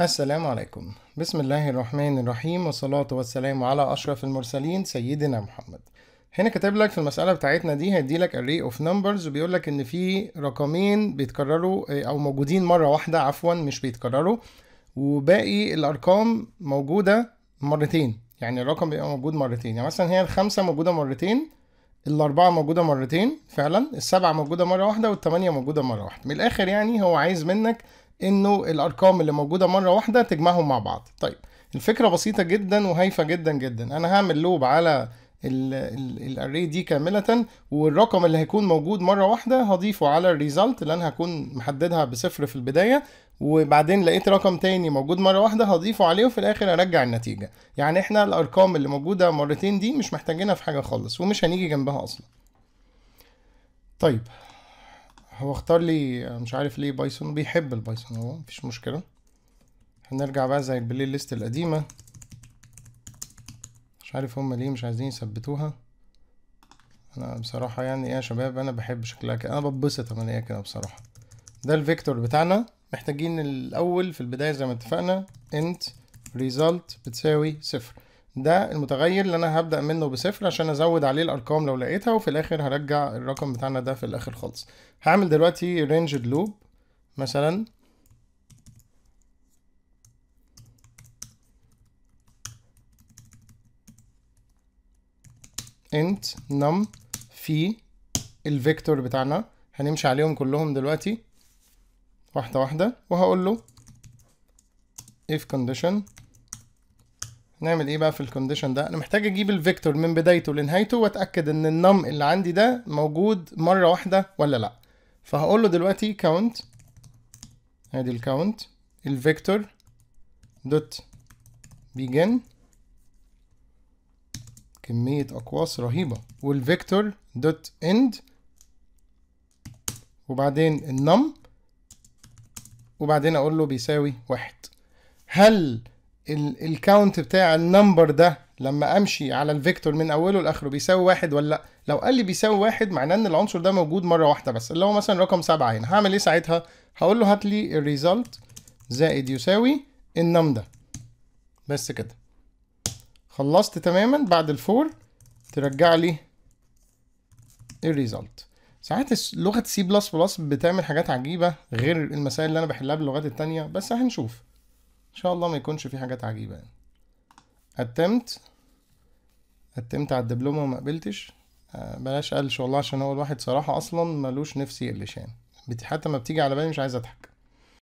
السلام عليكم بسم الله الرحمن الرحيم والصلاة والسلام على أشرف المرسلين سيدنا محمد هنا كاتب لك في المسألة بتاعتنا دي هيدي لك array of numbers وبيقول لك إن في رقمين بيتكرروا آه، أو موجودين مرة واحدة عفوا مش بيتكرروا وباقي الأرقام موجودة مرتين يعني الرقم بيبقى موجود مرتين يعني مثلا هي الخمسة موجودة مرتين الأربعة موجودة مرتين فعلا السبعة موجودة مرة واحدة والتمانية موجودة مرة واحدة من الآخر يعني هو عايز منك انه الارقام اللي موجوده مره واحده تجمعهم مع بعض طيب الفكره بسيطه جدا وهايفه جدا جدا انا هعمل لوب على الاري دي كامله والرقم اللي هيكون موجود مره واحده هضيفه على الريزلت اللي انا هكون محددها بصفر في البدايه وبعدين لقيت رقم تاني موجود مره واحده هضيفه عليه وفي الاخر ارجع النتيجه يعني احنا الارقام اللي موجوده مرتين دي مش محتاجينها في حاجه خالص ومش هنيجي جنبها اصلا طيب هو اختار لي مش عارف ليه بايثون بيحب البايثون هو مفيش مشكلة هنرجع بقى زي البلاي ليست القديمة مش عارف هما ليه مش عايزين يثبتوها انا بصراحة يعني ايه يا شباب انا بحب شكلها كده انا بتبسط لما الاقيها كده بصراحة ده الفيكتور بتاعنا محتاجين الاول في البداية زي ما اتفقنا انت ريزالت بتساوي صفر ده المتغير اللي انا هبدأ منه بصفر عشان ازود عليه الارقام لو لقيتها وفي الاخر هرجع الرقم بتاعنا ده في الاخر خالص هعمل دلوقتي رينج لوب مثلا انت نم في الفيكتور بتاعنا هنمشي عليهم كلهم دلوقتي واحدة واحدة وهقول له if condition نعمل ايه بقى في الكونديشن ده انا محتاج اجيب الفيكتور من بدايته لنهايته واتاكد ان النم اللي عندي ده موجود مره واحده ولا لا فهقول له دلوقتي كاونت ادي الكاونت الفيكتور دوت بيجن كمية أقواس رهيبة والفيكتور دوت اند وبعدين النم وبعدين أقول له بيساوي واحد هل الكاونت بتاع النمبر ده لما امشي على الفيكتور من اوله لاخره بيساوي واحد ولا لا لو قال لي بيساوي واحد معناه ان العنصر ده موجود مره واحده بس اللي هو مثلا رقم سبعه هنا هعمل ايه ساعتها هقول له هات لي الريزلت زائد يساوي النم ده بس كده خلصت تماما بعد الفور ترجع لي الريزلت ساعات لغه سي بلس بلس بتعمل حاجات عجيبه غير المسائل اللي انا بحلها باللغات التانيه بس هنشوف ان شاء الله ما يكونش في حاجات عجيبه يعني اتمت اتمت على الدبلومه وما قبلتش آه، بلاش اقلش والله عشان هو الواحد صراحه اصلا ملوش نفسي يقلش يعني حتى ما بتيجي على بالي مش عايز اضحك